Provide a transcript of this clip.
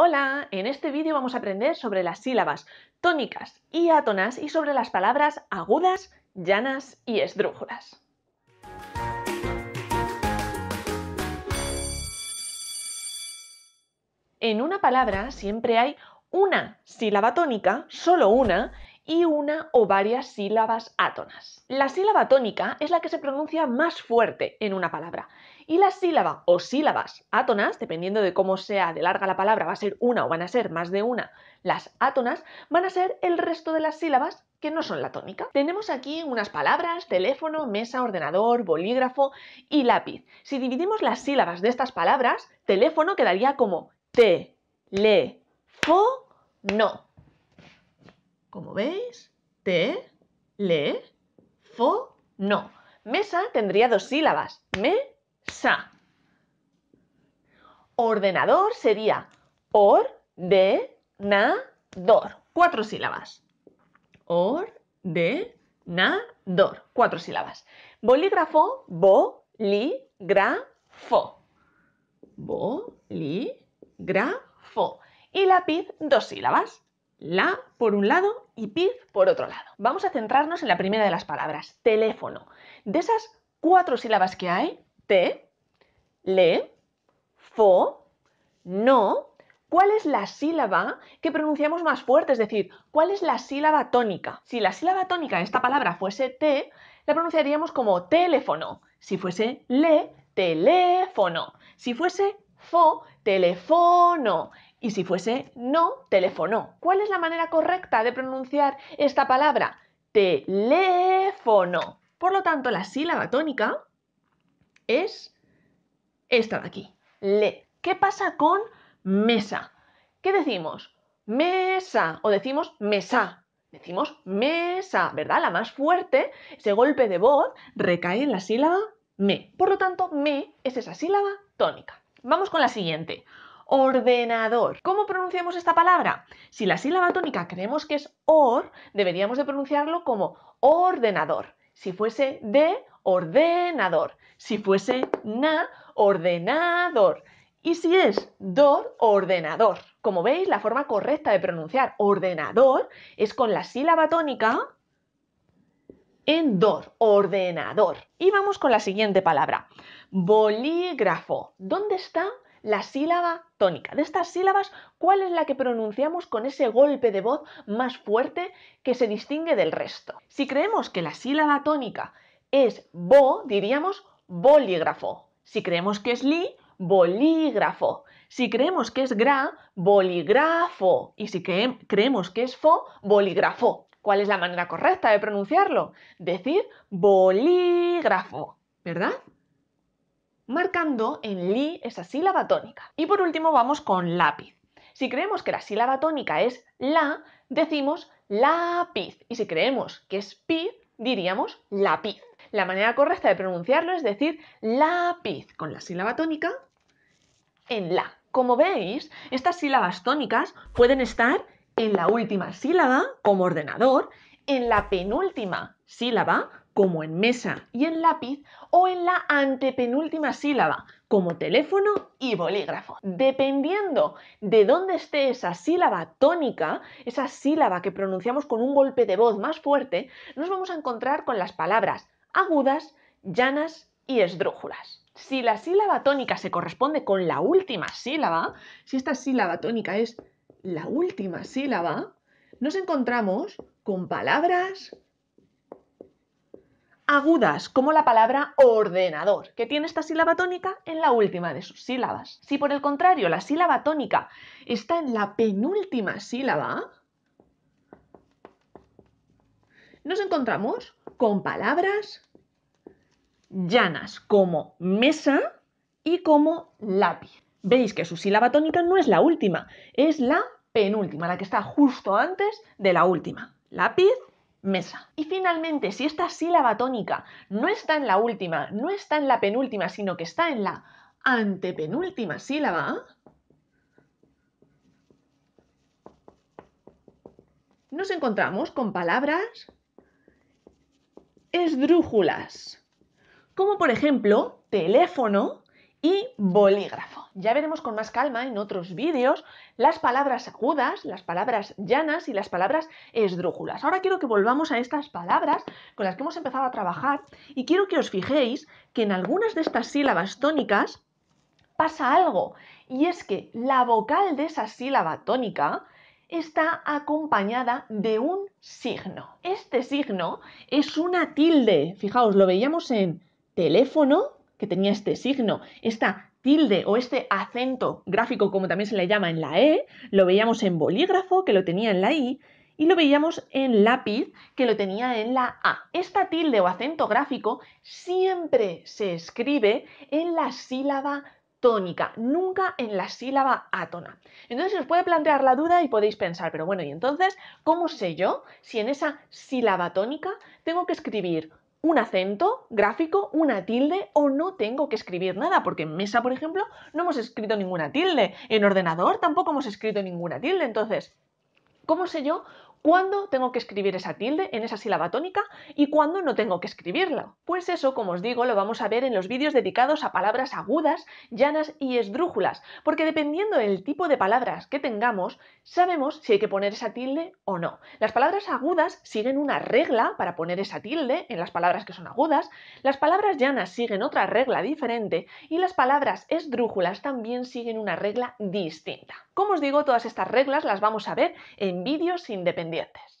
Hola, en este vídeo vamos a aprender sobre las sílabas tónicas y átonas y sobre las palabras agudas, llanas y esdrújulas. En una palabra siempre hay una sílaba tónica, solo una, y una o varias sílabas átonas. La sílaba tónica es la que se pronuncia más fuerte en una palabra y la sílaba o sílabas átonas, dependiendo de cómo sea de larga la palabra, va a ser una o van a ser más de una, las átonas van a ser el resto de las sílabas que no son la tónica. Tenemos aquí unas palabras, teléfono, mesa, ordenador, bolígrafo y lápiz. Si dividimos las sílabas de estas palabras, teléfono quedaría como te, le, fo, no. Como veis, te, le, fo, no. Mesa tendría dos sílabas. Me, sa. Ordenador sería or, de, na, dor. Cuatro sílabas. Or, de, na, dor. Cuatro sílabas. Bolígrafo, bo, li, gra, fo. Bo, li, gra, fo. Y lápiz, dos sílabas. La por un lado y pif por otro lado. Vamos a centrarnos en la primera de las palabras, teléfono. De esas cuatro sílabas que hay, te, le, fo, no, ¿cuál es la sílaba que pronunciamos más fuerte? Es decir, ¿cuál es la sílaba tónica? Si la sílaba tónica de esta palabra fuese te, la pronunciaríamos como teléfono. Si fuese le, teléfono. Si fuese fo, teléfono. Y si fuese no, teléfono. ¿Cuál es la manera correcta de pronunciar esta palabra? Teléfono. Por lo tanto, la sílaba tónica es esta de aquí. Le. ¿Qué pasa con mesa? ¿Qué decimos? Mesa. O decimos mesa. Decimos mesa, ¿verdad? La más fuerte, ese golpe de voz recae en la sílaba me. Por lo tanto, me es esa sílaba tónica. Vamos con la siguiente ordenador. ¿Cómo pronunciamos esta palabra? Si la sílaba tónica creemos que es or, deberíamos de pronunciarlo como ordenador. Si fuese de, ordenador. Si fuese na, ordenador. Y si es dor, ordenador. Como veis, la forma correcta de pronunciar ordenador es con la sílaba tónica en dor, ordenador. Y vamos con la siguiente palabra. Bolígrafo. ¿Dónde está la sílaba tónica. De estas sílabas, ¿cuál es la que pronunciamos con ese golpe de voz más fuerte que se distingue del resto? Si creemos que la sílaba tónica es bo, diríamos bolígrafo. Si creemos que es li, bolígrafo. Si creemos que es gra, bolígrafo. Y si creemos que es fo, bolígrafo. ¿Cuál es la manera correcta de pronunciarlo? Decir bolígrafo, ¿verdad? marcando en li esa sílaba tónica. Y por último vamos con lápiz. Si creemos que la sílaba tónica es la, decimos lápiz. Y si creemos que es pi, diríamos lapiz. La manera correcta de pronunciarlo es decir lápiz con la sílaba tónica en la. Como veis, estas sílabas tónicas pueden estar en la última sílaba como ordenador, en la penúltima sílaba como en mesa y en lápiz, o en la antepenúltima sílaba, como teléfono y bolígrafo. Dependiendo de dónde esté esa sílaba tónica, esa sílaba que pronunciamos con un golpe de voz más fuerte, nos vamos a encontrar con las palabras agudas, llanas y esdrújulas. Si la sílaba tónica se corresponde con la última sílaba, si esta sílaba tónica es la última sílaba, nos encontramos con palabras agudas, como la palabra ordenador, que tiene esta sílaba tónica en la última de sus sílabas. Si por el contrario la sílaba tónica está en la penúltima sílaba, nos encontramos con palabras llanas como mesa y como lápiz. Veis que su sílaba tónica no es la última, es la penúltima, la que está justo antes de la última. Lápiz, y finalmente, si esta sílaba tónica no está en la última, no está en la penúltima, sino que está en la antepenúltima sílaba, nos encontramos con palabras esdrújulas, como por ejemplo teléfono y bolígrafo. Ya veremos con más calma en otros vídeos las palabras agudas, las palabras llanas y las palabras esdrújulas. Ahora quiero que volvamos a estas palabras con las que hemos empezado a trabajar y quiero que os fijéis que en algunas de estas sílabas tónicas pasa algo y es que la vocal de esa sílaba tónica está acompañada de un signo. Este signo es una tilde. Fijaos, lo veíamos en teléfono, que tenía este signo. Esta tilde o este acento gráfico, como también se le llama en la E, lo veíamos en bolígrafo, que lo tenía en la I, y lo veíamos en lápiz, que lo tenía en la A. Esta tilde o acento gráfico siempre se escribe en la sílaba tónica, nunca en la sílaba átona. Entonces se os puede plantear la duda y podéis pensar, pero bueno, ¿y entonces cómo sé yo si en esa sílaba tónica tengo que escribir un acento gráfico, una tilde o no tengo que escribir nada, porque en mesa, por ejemplo, no hemos escrito ninguna tilde, en ordenador tampoco hemos escrito ninguna tilde, entonces, ¿cómo sé yo cuándo tengo que escribir esa tilde en esa sílaba tónica y cuándo no tengo que escribirla. Pues eso, como os digo, lo vamos a ver en los vídeos dedicados a palabras agudas, llanas y esdrújulas, porque dependiendo del tipo de palabras que tengamos, sabemos si hay que poner esa tilde o no. Las palabras agudas siguen una regla para poner esa tilde en las palabras que son agudas, las palabras llanas siguen otra regla diferente y las palabras esdrújulas también siguen una regla distinta. Como os digo, todas estas reglas las vamos a ver en vídeos independientes pendientes.